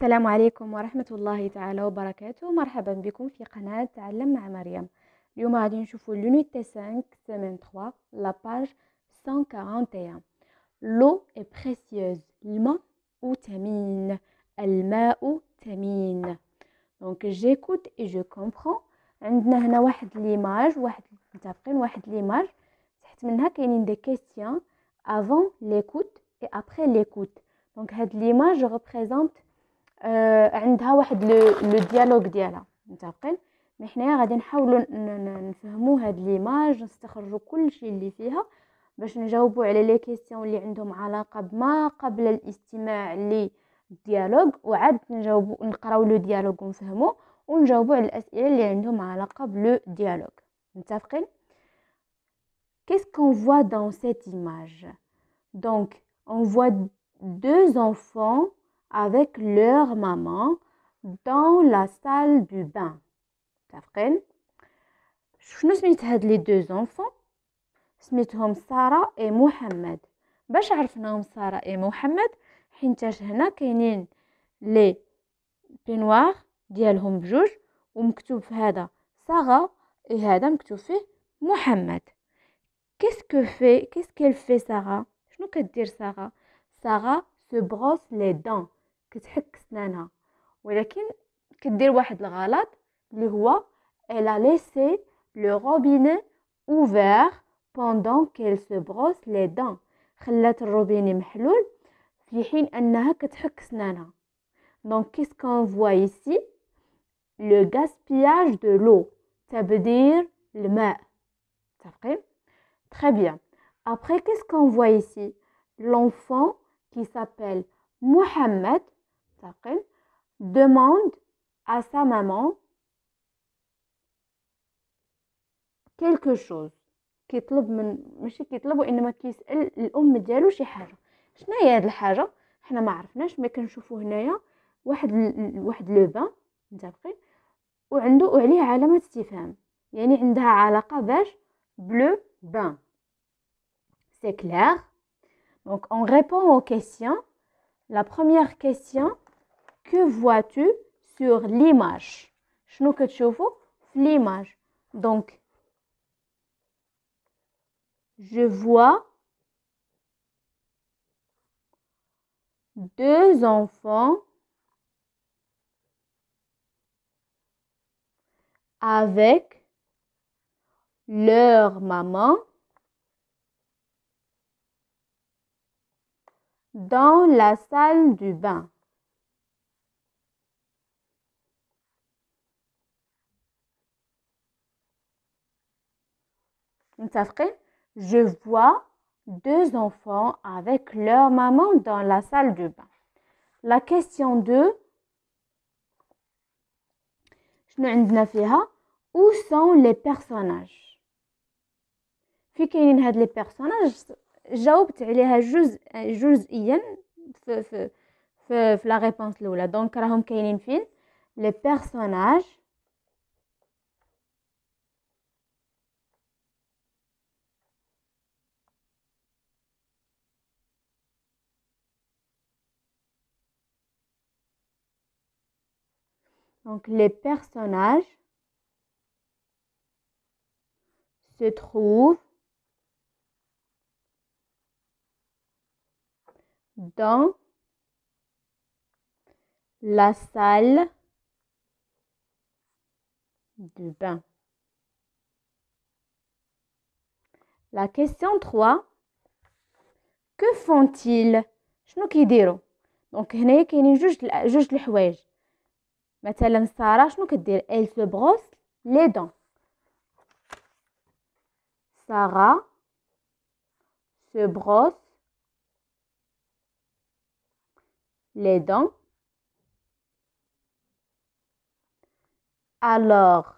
السلام عليكم ورحمة الله تعالى وبركاته مرحبا بكم في قناة تعلم مع مريم اليوم غادي نشوفو لونيتي 5 سيمين 3 لاباج 141 لو اي بريسيوز الماء تمين الماء تمين دونك جيكوت اي جو كومبرون عندنا هنا واحد ليماج واحد متفقين واحد ليماج تحت منها كاينين دي كيستيون افون ليكوت اي ابري ليكوت دونك هاد ليماج ريبريزونت آه عندها واحد لو ديالوغ ديالها متفقين مي حنايا غادي نحاولوا نفهموا هاد ليماج نستخرجوا كل شيء اللي فيها باش نجاوبوا على لي كيسيون اللي عندهم علاقه بما قبل الاستماع لي وعاد نجاوبوا نقراو لو ديالوغ ونفهموا ونجاوبوا على الاسئله اللي عندهم علاقه بلو ديالوغ متفقين كيس كون فوا دون سيت ايماج دونك اون فوا دو deux Avec leur maman dans la salle du bain. T'as Qu'est-ce nous sont les deux enfants Ils Sarah et Mohamed. Pour savoir qui Sarah et Mohamed, nous y a les peignoirs de leurs deux enfants. Et ici, Sarah et Mohamed. Qu'est-ce qu'elle fait, Sarah Qu'est-ce que dire Sarah Sarah se brosse les dents. Elle a laissé le robinet ouvert pendant qu'elle se brosse les dents. Elle le robinet ouvert pendant qu'elle se brosse les dents. Donc, qu'est-ce qu'on voit ici Le gaspillage de l'eau. Ça veut dire le maïs. Très bien. Après, qu'est-ce qu'on voit ici L'enfant qui s'appelle Mohamed. تقل demande à sa maman quelque chose كيطلب من ماشي كيطلب وانما كيسال الام ديالو شي حاجه شنو هي هاد الحاجه حنا ما عرفناش ما كنشوفو هنايا واحد ال... واحد لوبا متفقين وعنده وعليه علامه استفهام يعني عندها علاقه باش بلو بان سي كلير دونك اون ريبون او كيسيون لا بروميير كيسيون Que vois-tu sur l'image l'image Donc, je vois deux enfants avec leur maman dans la salle du bain. Je vois deux enfants avec leur maman dans la salle de bain. La question 2 où sont les personnages في كاينين هاد لي بيرسوناج جاوبت عليها جزء جزئيا في في في, في لا ريبونس الاولى دونك راهم كاينين فين لي بيرسوناج Donc les personnages se trouvent dans la salle du bain. La question 3. Que font-ils? Donc, il y هنايا كاينين جوج جوج مثلا elle se brosse les dents Sarah se brosse les dents alors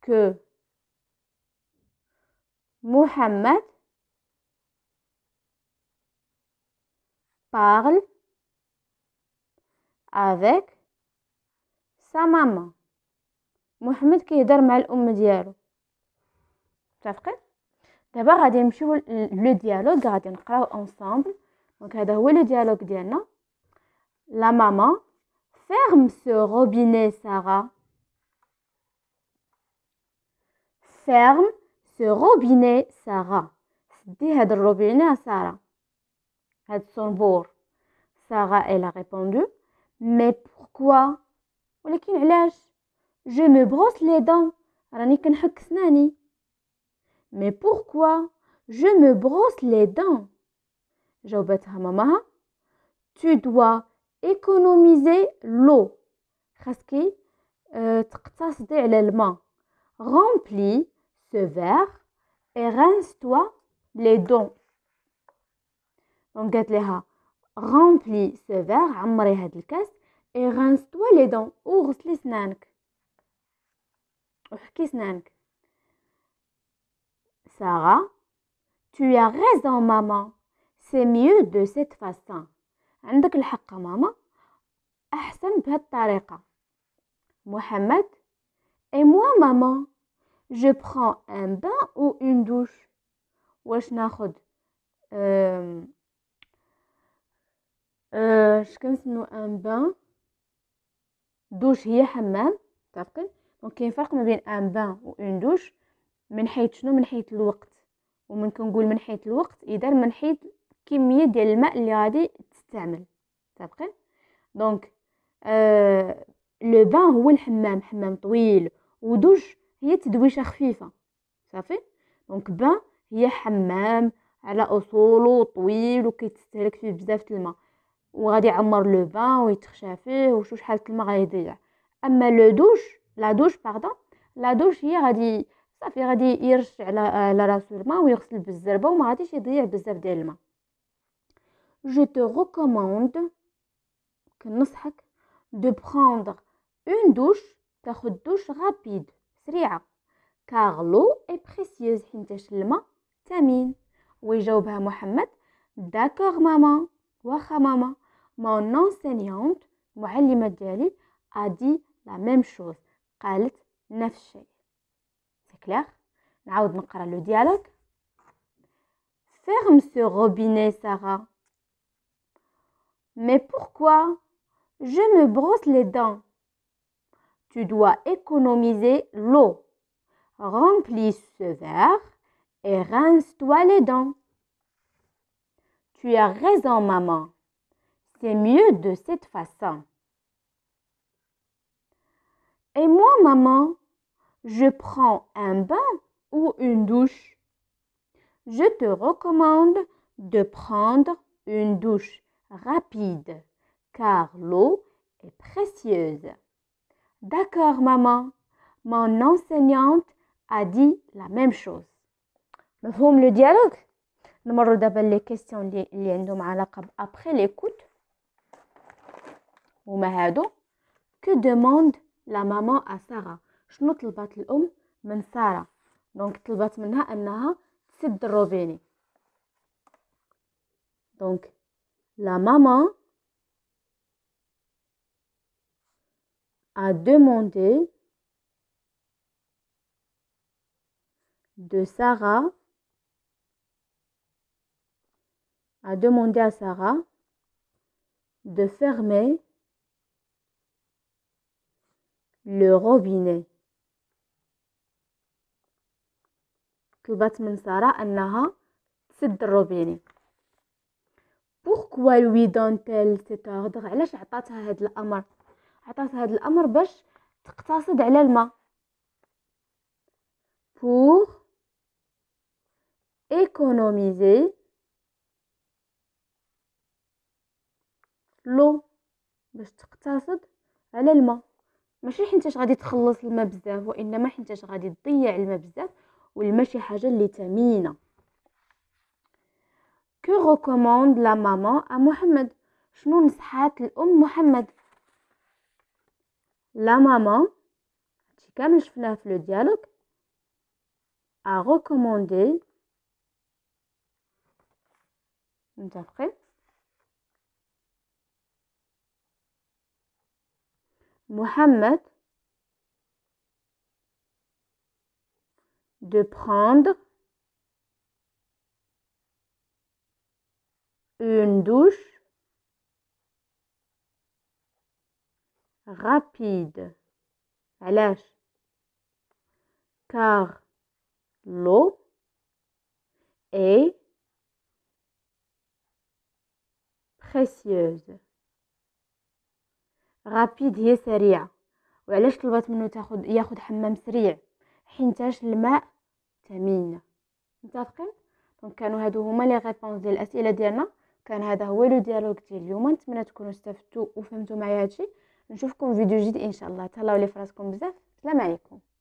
que Mohamed parle avec sa maman. Mohamed qui est d'armal ou me dialogue. T'as fait? D'abord, je vais vous le dialogue ensemble. Donc, je vais vous le dialogue. La maman, ferme ce robinet, Sarah. Ferme ce robinet, Sarah. C'est ce robinet, Sarah. C'est son bord. Sarah, elle a répondu, mais pourquoi? je me brosse les dents. Mais pourquoi je me brosse les dents? mama? Tu dois économiser l'eau. Remplis ce verre et rince-toi les dents. donc Remplis ce verre et rince-toi les dents. Où es-tu, Sneng? Où tu Sarah, tu as raison, maman. C'est mieux de cette façon. Un as raison, maman? C'est mieux de cette façon. Mohamed, et moi, maman? Je prends un bain ou une douche? Où je n'arrive. Je commence un bain. دوش هي حمام متفقين دونك كاين فرق ما بين ان بان و اون دوش من حيث شنو من حيث الوقت ومن كنقول من حيث الوقت اذا من حيث كمية ديال الماء اللي غادي تستعمل متفقين دونك آه لو بان هو الحمام حمام طويل ودوش هي تدويشه خفيفه صافي دونك بان هي حمام على اصوله طويل وكيتستهلك فيه بزاف الماء وغادي يعمر لو بان ويتخشى فيه وشو شحال الماء يضيع اما لو دوش لا دوش باردون لا دوش هي غادي صافي غادي يرش على على راسو الماء ويغسل بالزربه وما غاديش يضيع بزاف ديال الماء جو تو ريكوموند كنصحك دو بروندر اون دوش تاخد دوش رابيد سريعه كاغ لو اي بريسيوز حيتاش الماء ثمين ويجاوبها محمد داكوغ ماما واخا ماما Mon enseignante, Mouhalima Djali, a dit la même chose. قالت نفس C'est clair? نعاود نقرا le dialogue. Ferme ce robinet, Sarah. Mais pourquoi? Je me brosse les dents. Tu dois économiser l'eau. Remplis ce verre et rince-toi les dents. Tu as raison, maman. C'est mieux de cette façon. Et moi, maman, je prends un bain ou une douche. Je te recommande de prendre une douche rapide car l'eau est précieuse. D'accord, maman. Mon enseignante a dit la même chose. faisons le dialogue D'abord, les questions liées à la après l'écoute هما هادو que demande la maman à Sarah شنو طلبات الأم من سارة دونك طلبات منها c'est تسد الروبيني دونك la maman a demandé de Sarah a demandé à Sarah de fermer لو روبيني طلبت من سارة أنها تسد الروبيني بوركوا لوي دونتيل سيت اوردر علاش عطاتها هذا الامر عطاتها هذا الامر باش تقتصد على الماء بور ايكونوميزي لو باش تقتصد على الماء ماشي حيتاش غادي تخلص الماء بزاف وانما حيتاش غادي تضيع الماء بزاف والماء شي حاجه اللي ثمينه كو ريكوموند لا ماما ا محمد شنو نصحات الام محمد لا ماما هادشي كامل شفناه في لو ديالوغ ا ريكوموندي متفقين Mohamed de prendre une douche rapide. Car l'eau est précieuse. غابيد هي سريعة وعلاش طلبت منه تاخد ياخد حمام سريع حينتاش الماء ثمين متفقين دونك كانوا هادو هما لي ريبونس ديال الاسئله ديالنا كان هذا هو لو ديالوغ ديال اليوم نتمنى تكونوا استفدتوا وفهمتوا معايا هادشي نشوفكم فيديو جديد ان شاء الله تهلاو لي فراسكم بزاف السلام عليكم